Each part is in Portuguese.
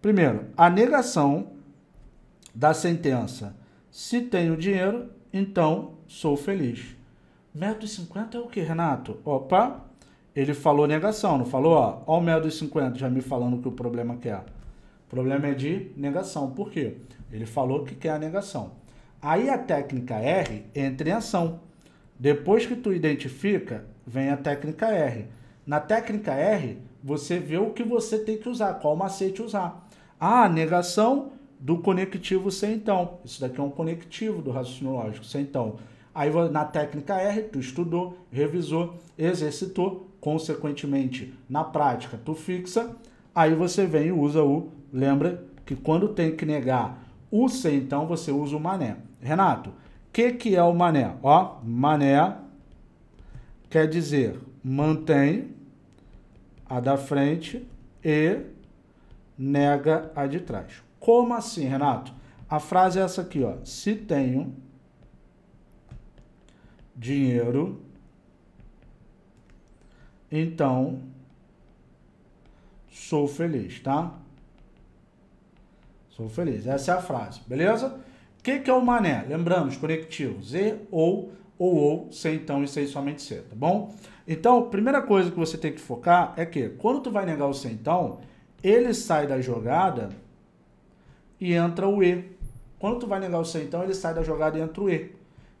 Primeiro, a negação da sentença. Se tenho dinheiro, então sou feliz. cinquenta é o que, Renato? Opa, ele falou negação, não falou? Ó, ó o cinquenta já me falando que o problema que é. O problema é de negação. Por quê? Ele falou que quer a negação. Aí a técnica R entra em ação. Depois que tu identifica, vem a técnica R. Na técnica R, você vê o que você tem que usar, qual macete usar a negação do conectivo sem então. Isso daqui é um conectivo do raciocínio lógico, sem então. Aí na técnica R, tu estudou, revisou, exercitou, consequentemente, na prática, tu fixa, aí você vem e usa o, lembra que quando tem que negar o sem então, você usa o mané. Renato, o que, que é o mané? Ó, mané quer dizer mantém a da frente e nega a de trás. Como assim, Renato? A frase é essa aqui, ó. Se tenho dinheiro, então sou feliz, tá? Sou feliz. Essa é a frase, beleza? O que, que é o mané? Lembramos, conectivo Z ou ou ou, sem então e sem somente ser, tá bom? Então, primeira coisa que você tem que focar é que quando tu vai negar o sem então, ele sai da jogada e entra o E. Quando tu vai negar o C, então, ele sai da jogada e entra o E.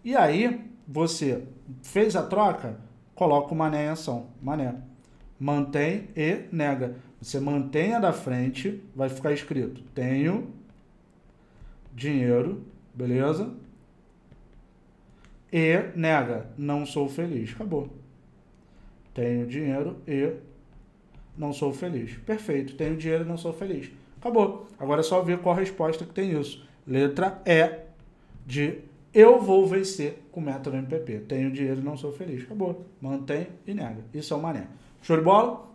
E aí, você fez a troca, coloca o mané em ação. Mané. Mantém e nega. Você mantém a da frente, vai ficar escrito: tenho dinheiro, beleza? E nega, não sou feliz. Acabou. Tenho dinheiro e não sou feliz. Perfeito, tenho dinheiro e não sou feliz. Acabou. Agora é só ver qual a resposta que tem isso. Letra E de eu vou vencer com o método MPP. Tenho dinheiro e não sou feliz. Acabou. Mantém e nega. Isso é o mané. Show de bola?